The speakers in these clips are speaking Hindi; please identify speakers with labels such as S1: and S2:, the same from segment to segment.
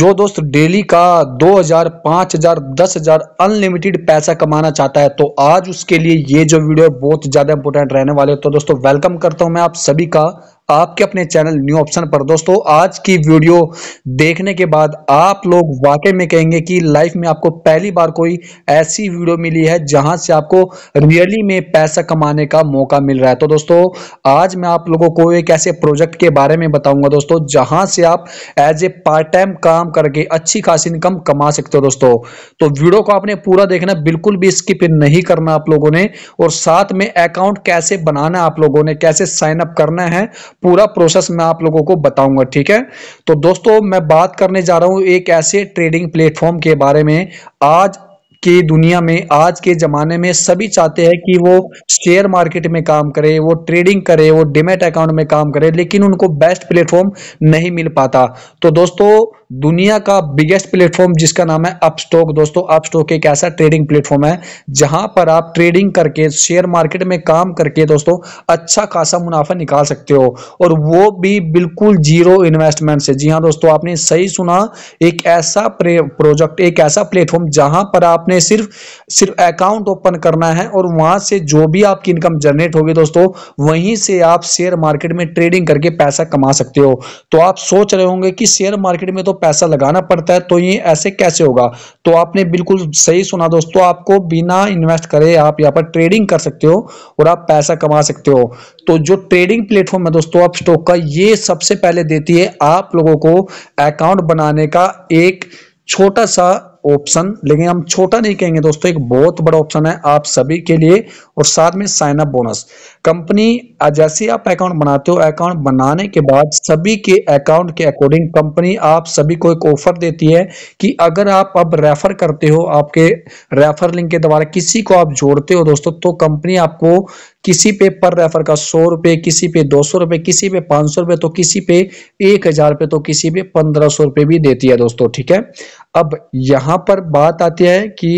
S1: जो दोस्त डेली का 2000, 5000, 10000 अनलिमिटेड पैसा कमाना चाहता है तो आज उसके लिए ये जो वीडियो बहुत ज़्यादा इंपॉर्टेंट रहने वाले तो दोस्तों वेलकम करता हूं मैं आप सभी का आपके अपने चैनल न्यू ऑप्शन पर दोस्तों आज की वीडियो देखने के बाद आप लोग वाकई में कहेंगे कि लाइफ में आपको पहली बार कोई ऐसी वीडियो मिली है जहां से आपको रियली में पैसा कमाने का मौका मिल रहा है तो दोस्तों आज मैं आप लोगों को एक ऐसे प्रोजेक्ट के बारे में बताऊंगा दोस्तों जहां से आप एज ए पार्ट टाइम काम करके अच्छी खासी इनकम कमा सकते हो दोस्तों तो वीडियो को आपने पूरा देखना बिल्कुल भी स्किप नहीं करना आप लोगों ने और साथ में अकाउंट कैसे बनाना आप लोगों ने कैसे साइन अप करना है पूरा प्रोसेस मैं आप लोगों को बताऊंगा ठीक है तो दोस्तों मैं बात करने जा रहा हूं एक ऐसे ट्रेडिंग प्लेटफॉर्म के बारे में आज की दुनिया में आज के ज़माने में सभी चाहते हैं कि वो शेयर मार्केट में काम करे वो ट्रेडिंग करे वो डिमेट अकाउंट में काम करे लेकिन उनको बेस्ट प्लेटफॉर्म नहीं मिल पाता तो दोस्तों दुनिया का बिगेस्ट प्लेटफॉर्म जिसका नाम है अपस्टॉक दोस्तों अपस्टॉक एक ऐसा ट्रेडिंग प्लेटफॉर्म है जहां पर आप ट्रेडिंग करके शेयर मार्केट में काम करके दोस्तों अच्छा खासा मुनाफा निकाल सकते हो और वो भी बिल्कुल जीरो इन्वेस्टमेंट से जी हाँ दोस्तों आपने सही सुना एक ऐसा प्रोजेक्ट एक ऐसा प्लेटफॉर्म जहां पर आपने सिर्फ सिर्फ अकाउंट ओपन करना है और वहां से जो भी आपकी इनकम जनरेट होगी दोस्तों वहीं से आप शेयर मार्केट में ट्रेडिंग करके पैसा कमा सकते हो तो आप सोच रहे होंगे कि शेयर मार्केट में तो पैसा लगाना पड़ता है तो ये ऐसे कैसे होगा तो आपने बिल्कुल सही सुना दोस्तों आपको बिना इन्वेस्ट करे आप यहाँ पर ट्रेडिंग कर सकते हो और आप पैसा कमा सकते हो तो जो ट्रेडिंग प्लेटफॉर्म है दोस्तों आप स्टॉक का ये सबसे पहले देती है आप लोगों को अकाउंट बनाने का एक छोटा सा ऑप्शन लेकिन हम छोटा नहीं कहेंगे दोस्तों एक बहुत बड़ा ऑप्शन है आप सभी के लिए और साथ में साइन अप बोनस कंपनी जैसे आप अकाउंट बनाते हो अकाउंट बनाने के बाद सभी के अकाउंट के अकॉर्डिंग कंपनी आप सभी को एक ऑफर देती है कि अगर आप अब रेफर करते हो आपके रेफर लिंक के द्वारा किसी को आप जोड़ते हो दोस्तों तो कंपनी आपको किसी पे पर रेफर का सौ रुपये किसी पे दो सौ रुपये किसी पे पाँच सौ रुपये तो किसी पे एक हजार रुपये तो किसी पे पंद्रह सौ रुपये भी देती है दोस्तों ठीक है अब यहाँ पर बात आती है कि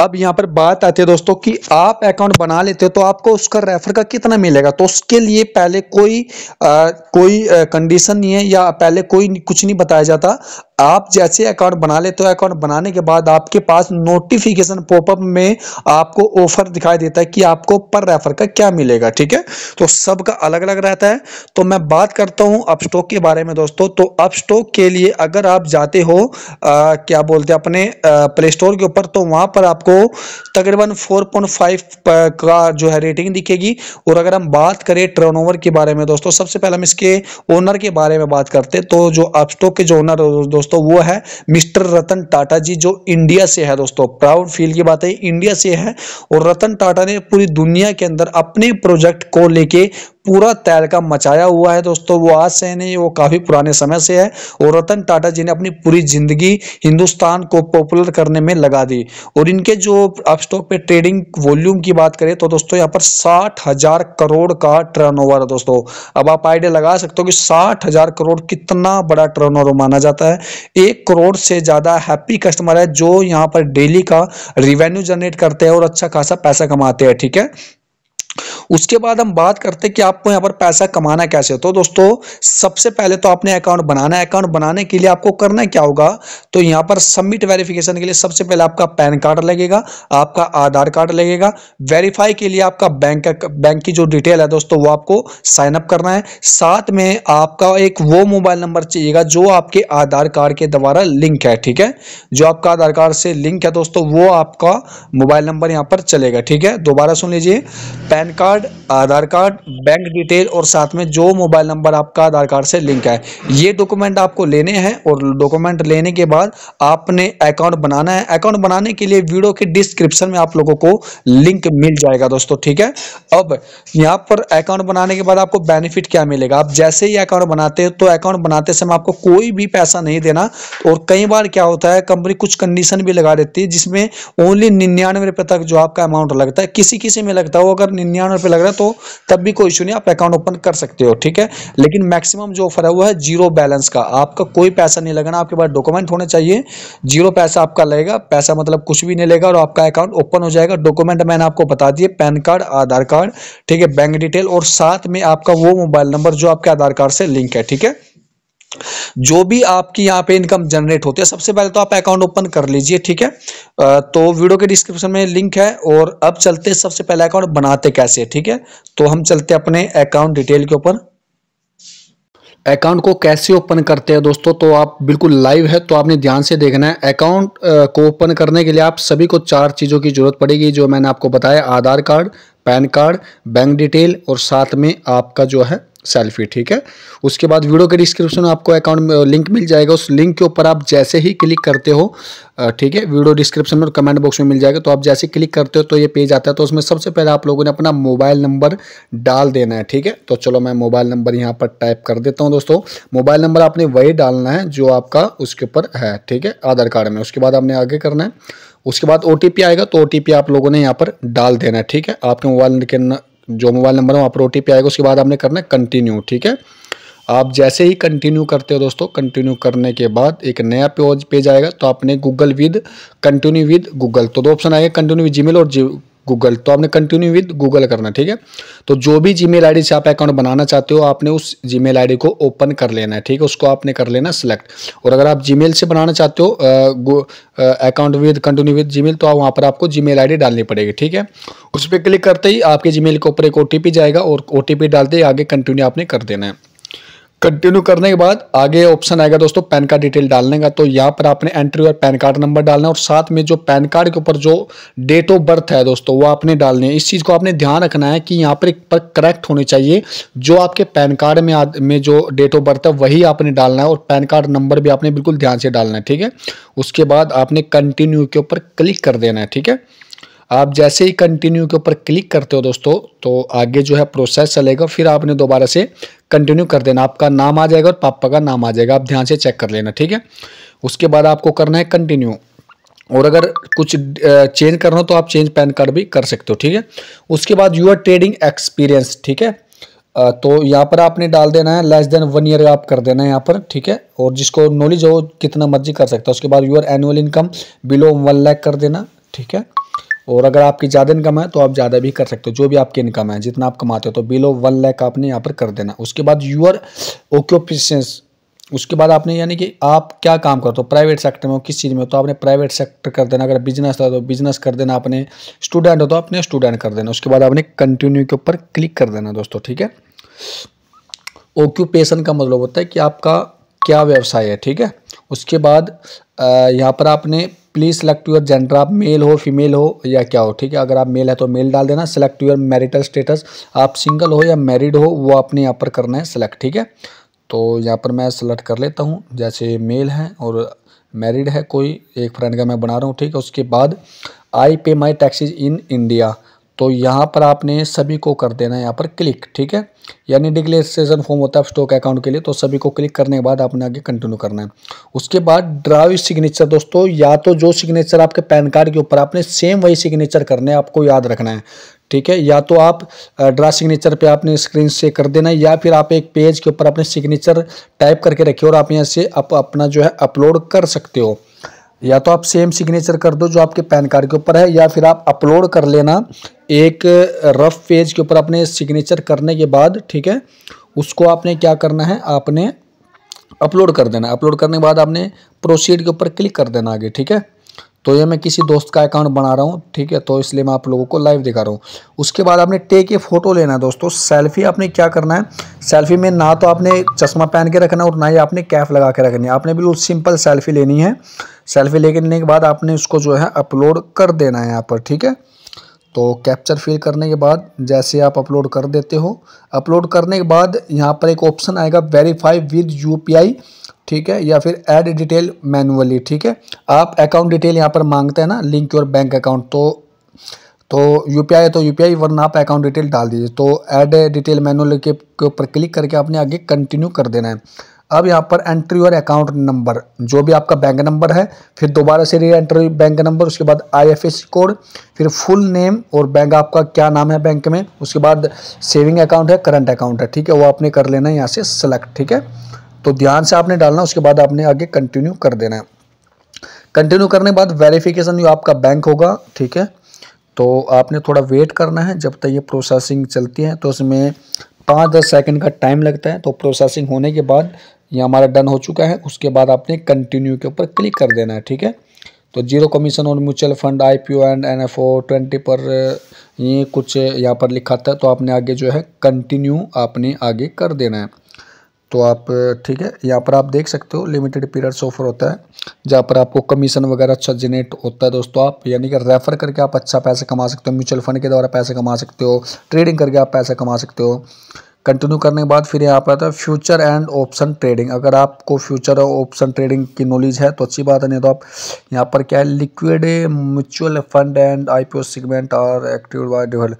S1: अब यहाँ पर बात आती है दोस्तों कि आप अकाउंट बना लेते हो तो आपको उसका रेफर का कितना मिलेगा तो उसके लिए पहले कोई आ, कोई कंडीशन नहीं है या पहले कोई कुछ नहीं बताया जाता आप जैसे अकाउंट बना लेते हो अकाउंट बनाने के बाद आपके पास नोटिफिकेशन पॉपअप में आपको ऑफर दिखाई देता है कि आपको पर रेफर का क्या मिलेगा ठीक है तो सबका अलग अलग रहता है तो मैं बात करता हूं अपस्टॉक के बारे में दोस्तों तो अपस्टॉक के लिए अगर आप जाते हो आ, क्या बोलते हैं अपने प्ले स्टोर के ऊपर तो वहां पर आपको तकरीबन फोर का जो है रेटिंग दिखेगी और अगर हम बात करें टर्नओवर के बारे में दोस्तों सबसे पहले हम इसके ओनर के बारे में बात करते हैं तो जो अपस्टॉक के जो ओनर दोस्तों दोस्तों वो है मिस्टर रतन टाटा जी जो इंडिया से है दोस्तों प्राउड फील की बात है इंडिया से है और रतन टाटा ने पूरी दुनिया के अंदर अपने प्रोजेक्ट को लेके पूरा तैल का मचाया हुआ है दोस्तों वो आज से नहीं वो काफ़ी पुराने समय से है और रतन टाटा जी ने अपनी पूरी ज़िंदगी हिंदुस्तान को पॉपुलर करने में लगा दी और इनके जो आप स्टॉक पे ट्रेडिंग वॉल्यूम की बात करें तो दोस्तों यहाँ पर साठ हज़ार करोड़ का टर्न है दोस्तों अब आप आइडिया लगा सकते हो कि साठ हज़ार करोड़ कितना बड़ा टर्न माना जाता है एक करोड़ से ज़्यादा हैप्पी कस्टमर है जो यहाँ पर डेली का रिवेन्यू जनरेट करते हैं और अच्छा खासा पैसा कमाते हैं ठीक है उसके बाद हम बात करते हैं कि आपको यहाँ पर पैसा कमाना कैसे तो दोस्तों सबसे पहले तो आपने अकाउंट बनाना है अकाउंट बनाने के लिए आपको करना क्या होगा तो यहाँ पर सबमिट वेरिफिकेशन के लिए सबसे पहले आपका पैन कार्ड लगेगा आपका आधार कार्ड लगेगा वेरीफाई के लिए आपका बैंक बैंक की जो डिटेल है दोस्तों वो आपको साइन अप करना है साथ में आपका एक वो मोबाइल नंबर चाहिएगा जो आपके आधार कार्ड के द्वारा लिंक है ठीक है जो आपका आधार कार्ड से लिंक है दोस्तों वो आपका मोबाइल नंबर यहाँ पर चलेगा ठीक है दोबारा सुन लीजिए pan card card Aadhaar card bank detail और साथ में जो मोबाइल नंबर आपका आधार कार्ड से लिंक है ये डॉक्यूमेंट आपको लेने हैं और डॉक्यूमेंट लेने के बाद आपने अकाउंट बनाना है अकाउंट बनाने के लिए वीडियो के डिस्क्रिप्शन में आप लोगों को लिंक मिल जाएगा दोस्तों ठीक है अब यहाँ पर अकाउंट बनाने के बाद आपको बेनिफिट क्या मिलेगा आप जैसे ही अकाउंट बनाते हैं तो अकाउंट बनाते समय आपको कोई भी पैसा नहीं देना और कई बार क्या होता है कंपनी कुछ कंडीशन भी लगा देती है जिसमें ओनली निन्यानवे रुपये तक जो आपका अमाउंट लगता है किसी किसी में लगता है वो अगर निन्यानवे लग रहा है तो तब भी कोई इशू नहीं आप अकाउंट ओपन कर सकते हो ठीक है लेकिन मैक्सिमम जो ऑफर है वो है जीरो बैलेंस का आपका कोई पैसा नहीं लगाना आपके पास डॉक्यूमेंट होने चाहिए जीरो पैसा आपका लगेगा पैसा मतलब कुछ भी नहीं लेगा और आपका अकाउंट ओपन हो जाएगा डॉक्यूमेंट मैंने आपको बता दिए पैन कार्ड आधार कार्ड ठीक है बैंक डिटेल और साथ में आपका वो मोबाइल नंबर जो आपके आधार कार्ड से लिंक है ठीक है जो भी आपकी यहाँ पे इनकम जनरेट होती है सबसे पहले तो आप अकाउंट ओपन कर लीजिए ठीक है तो वीडियो के डिस्क्रिप्शन में लिंक है और अब चलते हैं सबसे पहले अकाउंट बनाते कैसे ठीक है तो हम चलते अपने अकाउंट डिटेल के ऊपर अकाउंट को कैसे ओपन करते हैं दोस्तों तो आप बिल्कुल लाइव है तो आपने ध्यान से देखना है अकाउंट को ओपन करने के लिए आप सभी को चार चीज़ों की ज़रूरत पड़ेगी जो मैंने आपको बताया Aadhaar card pan card bank detail और साथ में आपका जो है सेल्फी ठीक है उसके बाद वीडियो के डिस्क्रिप्शन में आपको अकाउंट लिंक मिल जाएगा उस लिंक के ऊपर आप जैसे ही क्लिक करते हो ठीक है वीडियो डिस्क्रिप्शन में और कमेंट बॉक्स में मिल जाएगा तो आप जैसे क्लिक करते हो तो ये पेज आता है तो उसमें सबसे पहले आप लोगों ने अपना मोबाइल नंबर डाल देना है ठीक है तो चलो मैं मोबाइल नंबर यहाँ पर टाइप कर देता हूँ दोस्तों मोबाइल नंबर आपने वही डालना है जो आपका उसके ऊपर है ठीक है आधार कार्ड में उसके बाद आपने आगे करना है उसके बाद ओ आएगा तो ओ आप लोगों ने यहाँ पर डाल देना है ठीक है आपके मोबाइल के न, जो मोबाइल नंबर है वहाँ पर ओ आएगा उसके बाद आपने करना है कंटिन्यू ठीक है आप जैसे ही कंटिन्यू करते हो दोस्तों कंटिन्यू करने के बाद एक नया पेज पेज आएगा तो आपने Google with continue with Google तो दो ऑप्शन आएगा कंटिन्यू विद जीमेल और जी गूगल तो आपने कंटिन्यू विद गूगल करना ठीक है तो जो भी जी मेल से आप अकाउंट बनाना चाहते हो आपने उस जी मेल को ओपन कर लेना है ठीक है उसको आपने कर लेना सिलेक्ट और अगर आप जी से बनाना चाहते हो account with continue with G तो वहाँ पर आपको जी मेल डालनी पड़ेगी ठीक है उस पर क्लिक करते ही आपके जी के ऊपर एक ओ जाएगा और ओ डालते ही आगे कंटिन्यू आपने कर देना है कंटिन्यू करने के बाद आगे ऑप्शन आएगा दोस्तों पैन कार्ड डिटेल डालने का तो यहाँ पर आपने एंट्री और पैन कार्ड नंबर डालना है और साथ में जो पैन कार्ड के ऊपर जो डेट ऑफ बर्थ है दोस्तों वो आपने डालनी है इस चीज़ को आपने ध्यान रखना है कि यहाँ पर एक पर करेक्ट होनी चाहिए जो आपके पैन कार्ड में आद, में जो डेट ऑफ बर्थ है वही आपने डालना है और पैन कार्ड नंबर भी आपने बिल्कुल ध्यान से डालना है ठीक है उसके बाद आपने कंटिन्यू के ऊपर क्लिक कर देना है ठीक है आप जैसे ही कंटिन्यू के ऊपर क्लिक करते हो दोस्तों तो आगे जो है प्रोसेस चलेगा फिर आपने दोबारा से कंटिन्यू कर देना आपका नाम आ जाएगा और पापा का नाम आ जाएगा आप ध्यान से चेक कर लेना ठीक है उसके बाद आपको करना है कंटिन्यू और अगर कुछ चेंज करना हो तो आप चेंज पैन कार्ड भी कर सकते हो ठीक है उसके बाद यूर ट्रेडिंग एक्सपीरियंस ठीक है तो यहाँ पर आपने डाल देना है लेस देन वन ईयर आप कर देना है यहाँ पर ठीक है और जिसको नॉलेज हो कितना मर्जी कर सकता है उसके बाद your annual income below one lakh कर देना ठीक है और अगर आपकी ज़्यादा इनकम है तो आप ज़्यादा भी कर सकते हो जो भी आपकी इनकम है जितना आप कमाते हो तो बिलो वन लैख आपने यहाँ पर कर देना उसके बाद यूर ऑक्यूपेशंस उसके बाद आपने यानी कि आप क्या काम करते हो प्राइवेट सेक्टर में हो किस चीज़ में हो तो आपने प्राइवेट सेक्टर कर देना अगर बिजनेस है तो बिजनेस कर देना आपने स्टूडेंट हो तो आपने स्टूडेंट कर देना उसके बाद आपने कंटिन्यू के ऊपर क्लिक कर देना दोस्तों ठीक है ऑक्यूपेशन का मतलब होता है कि आपका क्या व्यवसाय है ठीक है उसके बाद यहाँ पर आपने प्लीज़ सेलेक्ट यूर जेंडर आप मेल हो फीमेल हो या क्या हो ठीक है अगर आप मेल है तो मेल डाल देना सेलेक्ट यूर मैरिटल स्टेटस आप सिंगल हो या मैरिड हो वो आपने यहाँ पर करना है सेलेक्ट ठीक है तो यहाँ पर मैं सेलेक्ट कर लेता हूँ जैसे मेल है और मैरिड है कोई एक फ्रेंड का मैं बना रहा हूँ ठीक है उसके बाद आई पे माई टैक्सीज इन इंडिया तो यहाँ पर आपने सभी को कर देना है यहाँ पर क्लिक ठीक है यानी डिक्लेरेशन फॉर्म होता है स्टॉक अकाउंट के लिए तो सभी को क्लिक करने के बाद आपने आगे कंटिन्यू करना है उसके बाद ड्राइव सिग्नेचर दोस्तों या तो जो सिग्नेचर आपके पैन कार्ड के ऊपर आपने सेम वही सिग्नेचर करने आपको याद रखना है ठीक है या तो आप ड्रा सिग्नेचर पे आपने स्क्रीन से कर देना या फिर आप एक पेज के ऊपर अपने सिग्नेचर टाइप करके रखिए और आप यहाँ से आप अपना जो है अपलोड कर सकते हो या तो आप सेम सिग्नेचर कर दो जो आपके पैन कार्ड के ऊपर है या फिर आप अपलोड कर लेना एक रफ पेज के ऊपर अपने सिग्नेचर करने के बाद ठीक है उसको आपने क्या करना है आपने अपलोड कर देना अपलोड करने के बाद आपने प्रोसीड के ऊपर क्लिक कर देना आगे ठीक है तो ये मैं किसी दोस्त का अकाउंट बना रहा हूँ ठीक है तो इसलिए मैं आप लोगों को लाइव दिखा रहा हूँ उसके बाद आपने टेक ए फोटो लेना है दोस्तों सेल्फी आपने क्या करना है सेल्फी में ना तो आपने चश्मा पहन के रखना और ना ही आपने कैफ लगा के रखनी है आपने बिल्कुल सिंपल सेल्फी लेनी है सेल्फी लेने के बाद आपने उसको जो है अपलोड कर देना है यहाँ पर ठीक है तो कैप्चर फिल करने के बाद जैसे आप अपलोड कर देते हो अपलोड करने के बाद यहाँ पर एक ऑप्शन आएगा वेरीफाई विद यूपीआई ठीक है या फिर ऐड डिटेल मैनुअली ठीक है आप अकाउंट डिटेल यहाँ पर मांगते हैं ना लिंक योर बैंक अकाउंट तो तो यू पी आई तो यू पी आई वरना आप अकाउंट डिटेल डाल दीजिए तो ऐड डिटेल मैनुअल के ऊपर क्लिक करके आपने आगे कंटिन्यू कर देना है अब यहाँ पर एंट्री और अकाउंट नंबर जो भी आपका बैंक नंबर है फिर दोबारा से री एंट्री बैंक नंबर उसके बाद आईएफएससी कोड फिर फुल नेम और बैंक आपका क्या नाम है बैंक में उसके बाद सेविंग अकाउंट है करंट अकाउंट है ठीक है वो आपने कर लेना है यहाँ से सेलेक्ट ठीक है तो ध्यान से आपने डालना उसके बाद आपने आगे कंटिन्यू कर देना है कंटिन्यू करने के बाद वेरीफिकेशन जो आपका बैंक होगा ठीक है तो आपने थोड़ा वेट करना है जब तक ये प्रोसेसिंग चलती है तो उसमें पाँच दस सेकंड का टाइम लगता है तो प्रोसेसिंग होने के बाद ये हमारा डन हो चुका है उसके बाद आपने कंटिन्यू के ऊपर क्लिक कर देना है ठीक है तो जीरो कमीशन और mutual fund I P O and F N O twenty पर ये कुछ यहाँ पर लिखा था तो आपने आगे जो है कंटिन्यू आपने आगे कर देना है तो आप ठीक है यहाँ पर आप देख सकते हो लिमिटेड पीरियड्स ऑफर होता है जहाँ पर आपको कमीशन वगैरह अच्छा जनरेट होता है दोस्तों आप यानी कि रेफ़र करके आप अच्छा पैसा कमा सकते हो म्यूचुअल फंड के द्वारा पैसे कमा सकते हो ट्रेडिंग करके आप पैसा कमा सकते हो कंटिन्यू करने के बाद फिर यहाँ पर आता है फ्यूचर एंड ऑप्शन ट्रेडिंग अगर आपको फ्यूचर और ऑप्शन ट्रेडिंग की नॉलेज है तो अच्छी बात है नहीं तो आप यहाँ पर क्या है liquid mutual fund and IPO segment are active by default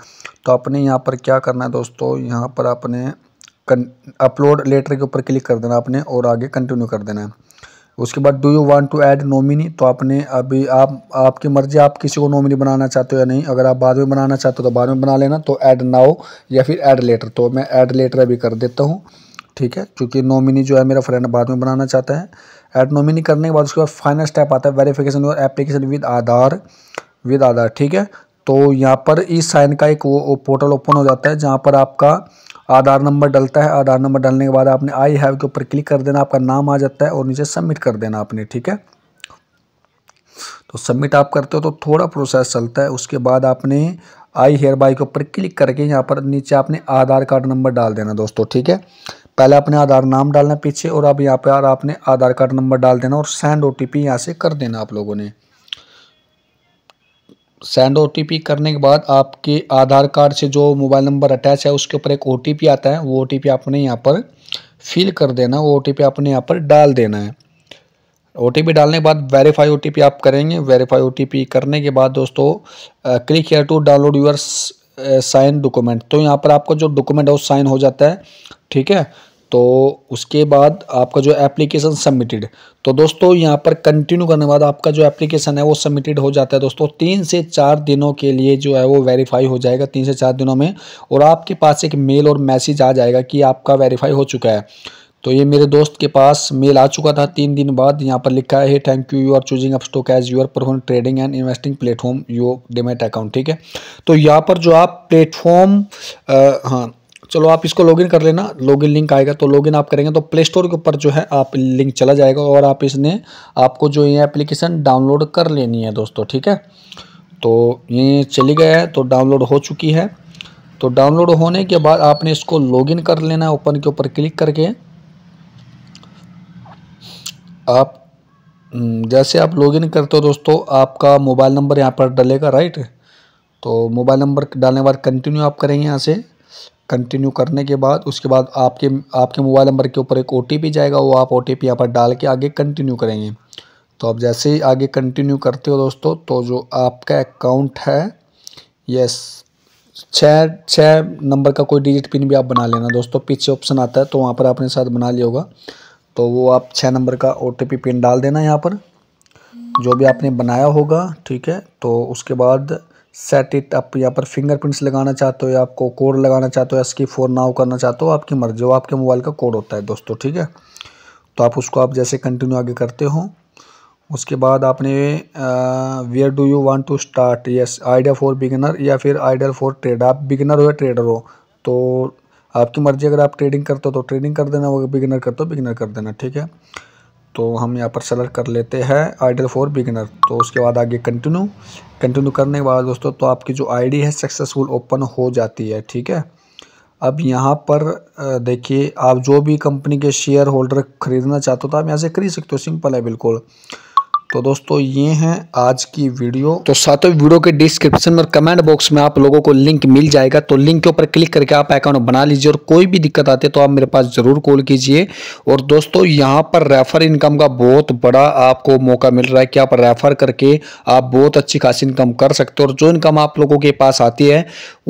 S1: तो आपने यहाँ पर क्या करना है दोस्तों यहाँ पर आपने अपलोड लेटर के ऊपर क्लिक कर देना आपने और आगे कंटिन्यू कर देना है उसके बाद do you want to add nominee तो आपने अभी आप आपकी मर्ज़ी आप किसी को नॉमिनी बनाना चाहते हो या नहीं अगर आप बाद में बनाना चाहते हो तो बाद में बना लेना तो ऐड नाउ या फिर ऐड लेटर तो मैं ऐड लेटर अभी कर देता हूँ ठीक है क्योंकि नॉमिनी जो है मेरा फ्रेंड बाद में बनाना चाहता है ऐड नॉमिनी करने के बाद उसके बाद फाइनल स्टेप आता है वेरीफिकेशन और application with Aadhaar with Aadhaar ठीक है तो यहाँ पर ई साइन का एक वो पोर्टल ओपन हो जाता है जहाँ पर आपका आधार नंबर डलता है आधार नंबर डालने के बाद आपने आई हैव के ऊपर क्लिक कर देना आपका नाम आ जाता है और नीचे सबमिट कर देना आपने ठीक है तो सबमिट आप करते हो तो थोड़ा प्रोसेस चलता है उसके बाद आपने आई हेयर बाई के ऊपर क्लिक करके यहाँ पर नीचे आपने आधार कार्ड नंबर डाल देना दोस्तों ठीक है पहले आपने आधार नाम डालना पीछे और अब यहाँ पर आपने आधार कार्ड नंबर डाल देना और सेंड ओ टी पी यहाँ से कर देना आप लोगों ने सेंड ओ करने के बाद आपके आधार कार्ड से जो मोबाइल नंबर अटैच है उसके ऊपर एक ओ आता है वो ओ आपने यहाँ पर फिल कर देना वो ओ आपने यहाँ पर डाल देना है ओ डालने के बाद वेरीफाई ओ आप करेंगे वेरीफाई ओ करने के बाद दोस्तों click here to download your sign document तो यहाँ पर आपका जो डॉक्यूमेंट है वो साइन हो जाता है ठीक है तो उसके बाद आपका जो एप्लीकेशन सबमिटेड तो दोस्तों यहाँ पर कंटिन्यू करने के बाद आपका जो एप्लीकेशन है वो सबमिटेड हो जाता है दोस्तों तीन से चार दिनों के लिए जो है वो वेरीफाई हो जाएगा तीन से चार दिनों में और आपके पास एक मेल और मैसेज आ जाएगा कि आपका वेरीफाई हो चुका है तो ये मेरे दोस्त के पास मेल आ चुका था तीन दिन बाद यहाँ पर लिखा है thank you you are choosing Upstox as your perform trading and investing platform you demat account ठीक है तो यहाँ पर जो आप प्लेटफॉर्म हाँ चलो आप इसको लॉगिन कर लेना लॉगिन लिंक आएगा तो लॉगिन आप करेंगे तो प्ले स्टोर के ऊपर जो है आप लिंक चला जाएगा और आप इसने आपको जो ये एप्लीकेशन डाउनलोड कर लेनी है दोस्तों ठीक है तो ये चली गया है तो डाउनलोड हो चुकी है तो डाउनलोड होने के बाद आपने इसको लॉगिन कर लेना है ओपन के ऊपर क्लिक करके आप हम्म, जैसे आप लॉगिन करते हो दोस्तों आपका मोबाइल नंबर यहाँ पर डलेगा राइट तो मोबाइल नंबर डालने के बाद कंटिन्यू आप करेंगे यहाँ से कंटिन्यू करने के बाद उसके बाद आपके आपके मोबाइल नंबर के ऊपर एक ओ जाएगा वो आप ओ टी पी यहाँ पर डाल के आगे कंटिन्यू करेंगे तो आप जैसे ही आगे कंटिन्यू करते हो दोस्तों तो जो आपका अकाउंट है यस छः छः नंबर का कोई डिजिट पिन भी आप बना लेना दोस्तों पीछे ऑप्शन आता है तो वहाँ पर आपने साथ बना लिया होगा तो वो आप छः नंबर का ओ पिन डाल देना यहाँ पर जो भी आपने बनाया होगा ठीक है तो उसके बाद सेट इट अप यहाँ पर फिंगरप्रिंट्स लगाना चाहते हो या आपको कोड लगाना चाहते हो या स्किप फोर नाव करना चाहते हो आपकी मर्जी हो आपके मोबाइल का कोड होता है दोस्तों ठीक है तो आप उसको आप जैसे कंटिन्यू आगे करते हो उसके बाद आपने where do you want to start yes idea for beginner या फिर आइडिया फॉर ट्रेड आप बिगिनर हो या ट्रेडर हो तो आपकी मर्जी अगर आप ट्रेडिंग करते हो तो ट्रेडिंग कर देना वो बिगिनर करते हो बिगिनर कर देना ठीक है तो हम यहाँ पर सेलेक्ट कर लेते हैं आइडल फॉर बिगिनर तो उसके बाद आगे कंटिन्यू कंटिन्यू करने के बाद दोस्तों तो आपकी जो आईडी है सक्सेसफुल ओपन हो जाती है ठीक है अब यहाँ पर देखिए आप जो भी कंपनी के शेयर होल्डर ख़रीदना चाहते हो तो आप यहाँ से खरीद सकते हो सिंपल है बिल्कुल तो दोस्तों ये है आज की वीडियो तो सातों वीडियो के डिस्क्रिप्शन में कमेंट बॉक्स में आप लोगों को लिंक मिल जाएगा तो लिंक के ऊपर क्लिक करके आप अकाउंट बना लीजिए और कोई भी दिक्कत आती है तो आप मेरे पास ज़रूर कॉल कीजिए और दोस्तों यहाँ पर रेफर इनकम का बहुत बड़ा आपको मौका मिल रहा है कि आप रेफर करके आप बहुत अच्छी खासी इनकम कर सकते हो और जो इनकम आप लोगों के पास आती है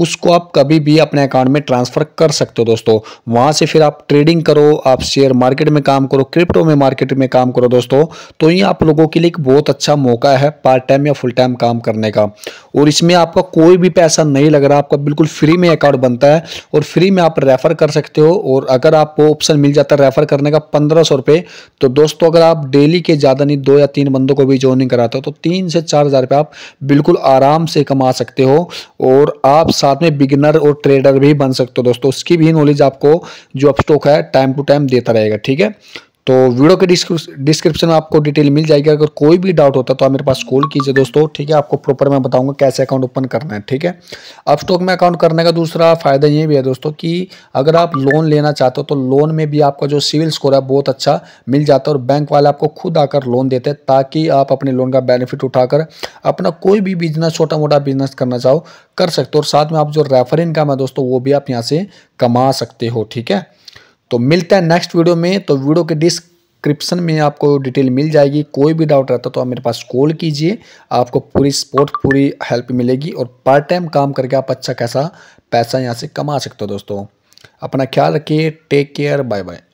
S1: उसको आप कभी भी अपने अकाउंट में ट्रांसफ़र कर सकते हो दोस्तों वहाँ से फिर आप ट्रेडिंग करो आप शेयर मार्केट में काम करो क्रिप्टो में मार्केट में काम करो दोस्तों तो ये आप लोगों के लिए एक बहुत अच्छा मौका है पार्ट टाइम या फुल टाइम काम करने का और इसमें आपका कोई भी पैसा नहीं लग रहा आपका बिल्कुल फ्री में अकाउंट बनता है और फ्री में आप रेफ़र कर सकते हो और अगर आपको ऑप्शन मिल जाता है रेफ़र करने का पंद्रह सौ रुपये तो दोस्तों अगर आप डेली के ज़्यादा नहीं दो या तीन बंदों को भी ज्वाइनिंग कराते हो तो तीन से चार हज़ार आप बिल्कुल आराम से कमा सकते हो और आप साथ में बिगिनर और ट्रेडर भी बन सकते हो दोस्तों उसकी भी नॉलेज आपको जो अपस्टॉक है टाइम टू टाइम देता रहेगा ठीक है तो वीडियो के डिस्क्रिप्शन में आपको डिटेल मिल जाएगी अगर कोई भी डाउट होता तो आप मेरे पास कॉल कीजिए दोस्तों ठीक है आपको प्रॉपर मैं बताऊंगा कैसे अकाउंट ओपन करना है ठीक है अब स्टॉक में अकाउंट करने का दूसरा फायदा ये भी है दोस्तों कि अगर आप लोन लेना चाहते हो तो लोन में भी आपका जो सिविल स्कोर है बहुत अच्छा मिल जाता है और बैंक वाले आपको खुद आकर लोन देते हैं ताकि आप अपने लोन का बेनिफिट उठाकर अपना कोई भी बिजनेस छोटा मोटा बिजनेस करना चाहो कर सकते हो और साथ में आप जो रेफर इनकम है दोस्तों वो भी आप यहाँ से कमा सकते हो ठीक है तो मिलता है नेक्स्ट वीडियो में तो वीडियो के डिस्क्रिप्शन में आपको डिटेल मिल जाएगी कोई भी डाउट रहता तो आप मेरे पास कॉल कीजिए आपको पूरी सपोर्ट पूरी हेल्प मिलेगी और पार्ट टाइम काम करके आप अच्छा खासा पैसा यहाँ से कमा सकते हो दोस्तों अपना ख्याल रखिए टेक केयर बाय बाय